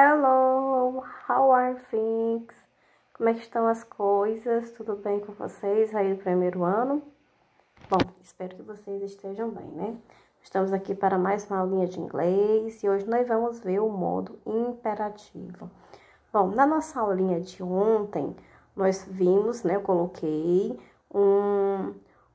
Hello, how are things? Como é que estão as coisas? Tudo bem com vocês aí do primeiro ano? Bom, espero que vocês estejam bem, né? Estamos aqui para mais uma aulinha de inglês e hoje nós vamos ver o modo imperativo. Bom, na nossa aulinha de ontem, nós vimos, né, eu coloquei um,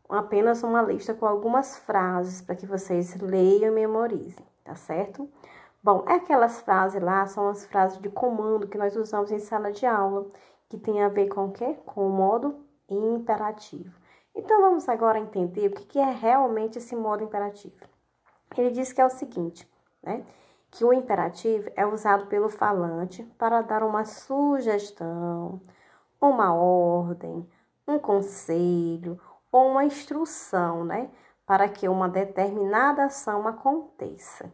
apenas uma lista com algumas frases para que vocês leiam e memorizem, tá certo? Tá certo? Bom, é aquelas frases lá são as frases de comando que nós usamos em sala de aula, que tem a ver com o quê? Com o modo imperativo. Então vamos agora entender o que é realmente esse modo imperativo. Ele diz que é o seguinte, né? Que o imperativo é usado pelo falante para dar uma sugestão, uma ordem, um conselho ou uma instrução, né? Para que uma determinada ação aconteça.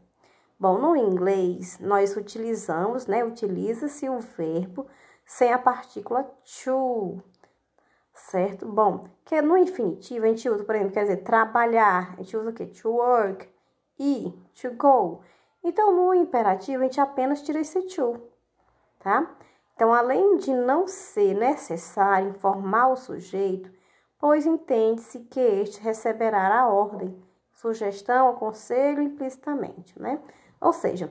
Bom, no inglês nós utilizamos, né? Utiliza-se o verbo sem a partícula to, certo? Bom, que no infinitivo a gente usa, por exemplo, quer dizer, trabalhar, a gente usa o que? To work, e to go. Então, no imperativo a gente apenas tira esse to, tá? Então, além de não ser necessário informar o sujeito, pois entende-se que este receberá a ordem, sugestão ou conselho implicitamente, né? Ou seja,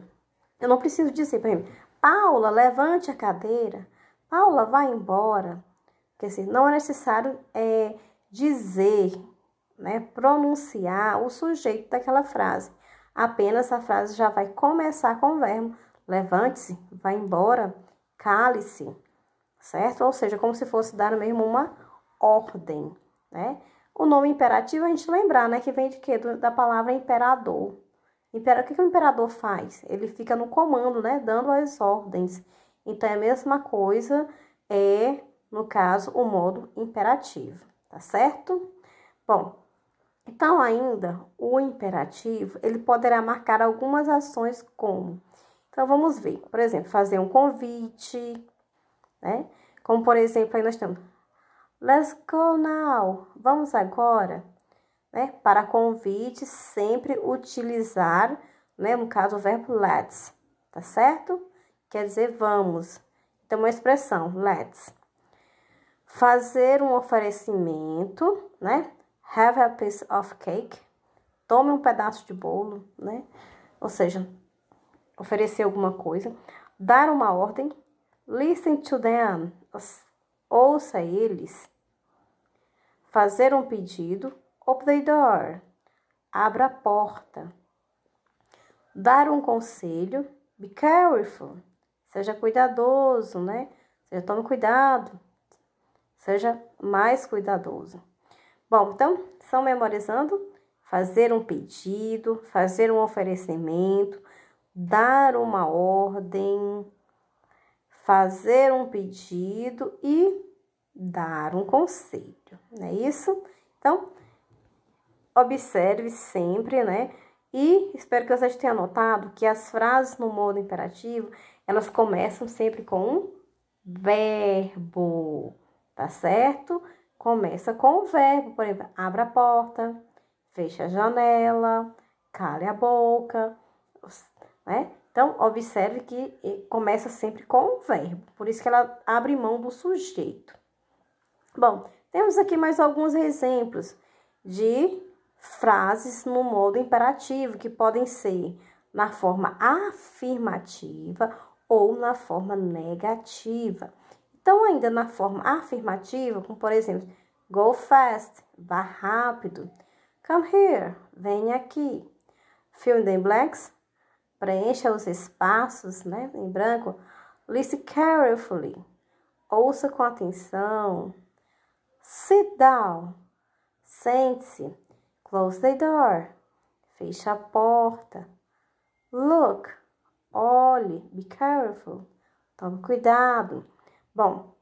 eu não preciso dizer para ele, Paula, levante a cadeira, Paula, vá embora. Quer dizer, assim, não é necessário é, dizer, né, pronunciar o sujeito daquela frase. Apenas a frase já vai começar com o verbo levante-se, vá embora, cale-se, certo? Ou seja, como se fosse dar mesmo uma ordem, né? O nome imperativo a gente lembrar, né? Que vem de quê? Da palavra imperador, o que, que o imperador faz? Ele fica no comando, né? Dando as ordens. Então, é a mesma coisa, é, no caso, o modo imperativo, tá certo? Bom, então ainda, o imperativo, ele poderá marcar algumas ações como... Então, vamos ver, por exemplo, fazer um convite, né? Como, por exemplo, aí nós temos... Let's go now, vamos agora né? Para convite, sempre utilizar, né? No caso, o verbo let's, tá certo? Quer dizer, vamos. Então, uma expressão, let's. Fazer um oferecimento, né? Have a piece of cake. Tome um pedaço de bolo, né? Ou seja, oferecer alguma coisa. Dar uma ordem. Listen to them. Ouça eles. Fazer um pedido Open the door. Abra a porta. Dar um conselho. Be careful. Seja cuidadoso, né? Seja tome cuidado. Seja mais cuidadoso. Bom, então, são memorizando fazer um pedido, fazer um oferecimento, dar uma ordem, fazer um pedido e dar um conselho, não é isso? Então, observe sempre, né? E espero que vocês tenham notado que as frases no modo imperativo, elas começam sempre com um verbo, tá certo? Começa com o verbo, por exemplo, abra a porta, feche a janela, cale a boca, né? Então, observe que começa sempre com o verbo, por isso que ela abre mão do sujeito. Bom, temos aqui mais alguns exemplos de frases no modo imperativo, que podem ser na forma afirmativa ou na forma negativa. Então, ainda na forma afirmativa, como por exemplo, go fast, vá rápido. Come here, venha aqui. Fill in the blanks, preencha os espaços né, em branco. Listen carefully, ouça com atenção. Sit down, sente-se. Close the door. Feche a porta. Look. Olhe. Be careful. Tome cuidado. Bom,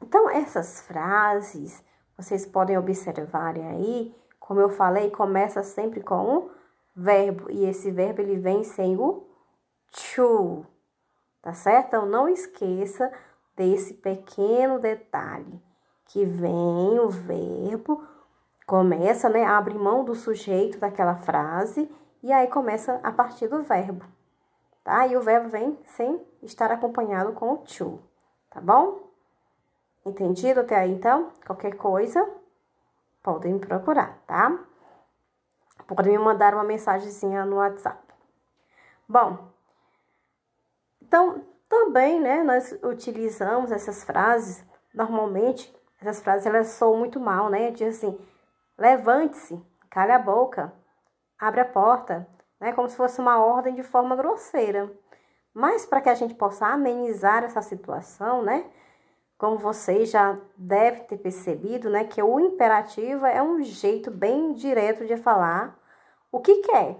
então essas frases vocês podem observarem aí, como eu falei, começa sempre com um verbo e esse verbo ele vem sem o to, tá certo? Então não esqueça desse pequeno detalhe que vem o verbo começa, né, abre mão do sujeito daquela frase e aí começa a partir do verbo, tá? E o verbo vem sem estar acompanhado com o to, tá bom? Entendido até aí, então? Qualquer coisa, podem me procurar, tá? Podem me mandar uma mensagenzinha no WhatsApp. Bom, então, também, né, nós utilizamos essas frases, normalmente, essas frases, elas soam muito mal, né? Diz assim, Levante-se, cale a boca, abre a porta, né? Como se fosse uma ordem de forma grosseira. Mas para que a gente possa amenizar essa situação, né? Como vocês já devem ter percebido, né? Que o imperativo é um jeito bem direto de falar o que quer,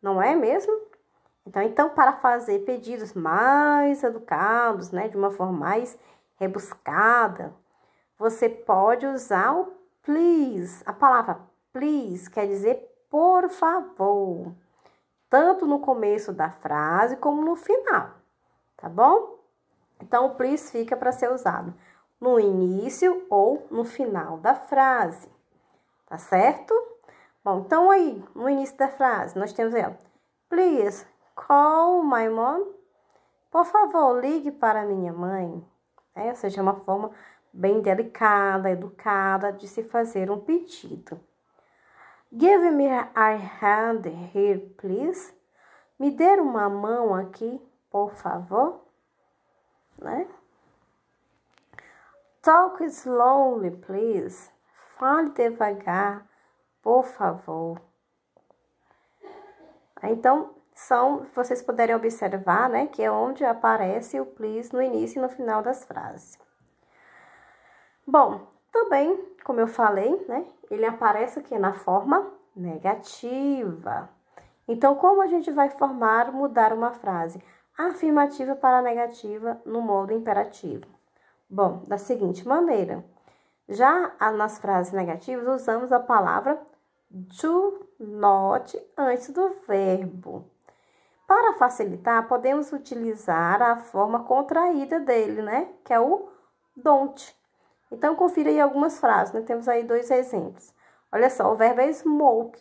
não é mesmo? Então, então para fazer pedidos mais educados, né? De uma forma mais rebuscada, você pode usar o Please, a palavra please quer dizer por favor, tanto no começo da frase como no final, tá bom? Então, o please fica para ser usado no início ou no final da frase, tá certo? Bom, então aí, no início da frase, nós temos ela. Please call my mom. Por favor, ligue para minha mãe. É, Essa é uma forma bem delicada, educada, de se fazer um pedido. Give me a hand here, please. Me dê uma mão aqui, por favor. Né? Talk slowly, please. Fale devagar, por favor. Então, são, vocês puderem observar, né, que é onde aparece o please no início e no final das frases. Bom, também, como eu falei, né, ele aparece aqui na forma negativa. Então, como a gente vai formar, mudar uma frase afirmativa para negativa no modo imperativo? Bom, da seguinte maneira. Já nas frases negativas, usamos a palavra do not antes do verbo. Para facilitar, podemos utilizar a forma contraída dele, né? Que é o don't. Então, confira aí algumas frases, né? Temos aí dois exemplos. Olha só, o verbo é smoke,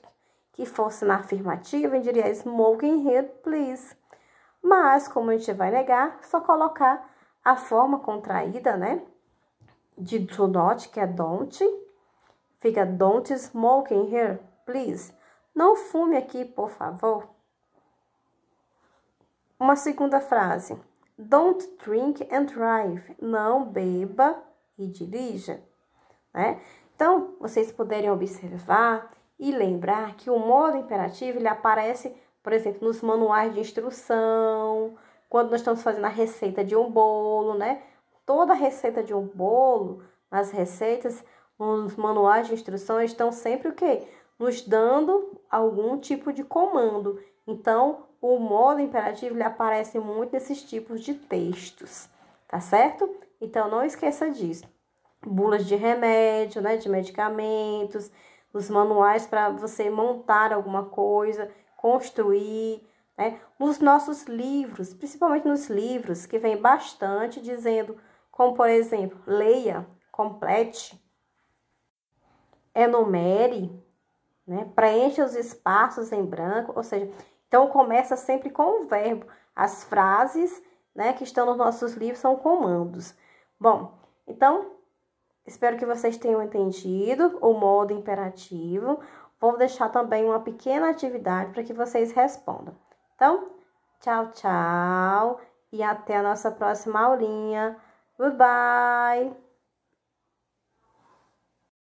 que fosse na afirmativa, eu diria smoking here, please. Mas, como a gente vai negar, só colocar a forma contraída, né? De do not, que é don't, fica don't smoke in here, please. Não fume aqui, por favor. Uma segunda frase. Don't drink and drive. Não beba e dirija, né? Então, vocês puderem observar e lembrar que o modo imperativo ele aparece, por exemplo, nos manuais de instrução, quando nós estamos fazendo a receita de um bolo, né? Toda a receita de um bolo, as receitas, os manuais de instrução estão sempre o quê? Nos dando algum tipo de comando. Então, o modo imperativo ele aparece muito nesses tipos de textos, tá certo? Então, não esqueça disso. Bulas de remédio, né, de medicamentos, os manuais para você montar alguma coisa, construir, né? Nos nossos livros, principalmente nos livros, que vem bastante dizendo, como por exemplo, leia, complete, enumere, né? preencha os espaços em branco, ou seja, então começa sempre com o verbo. As frases né, que estão nos nossos livros são comandos. Bom, então, espero que vocês tenham entendido o modo imperativo. Vou deixar também uma pequena atividade para que vocês respondam. Então, tchau, tchau e até a nossa próxima aulinha. Goodbye!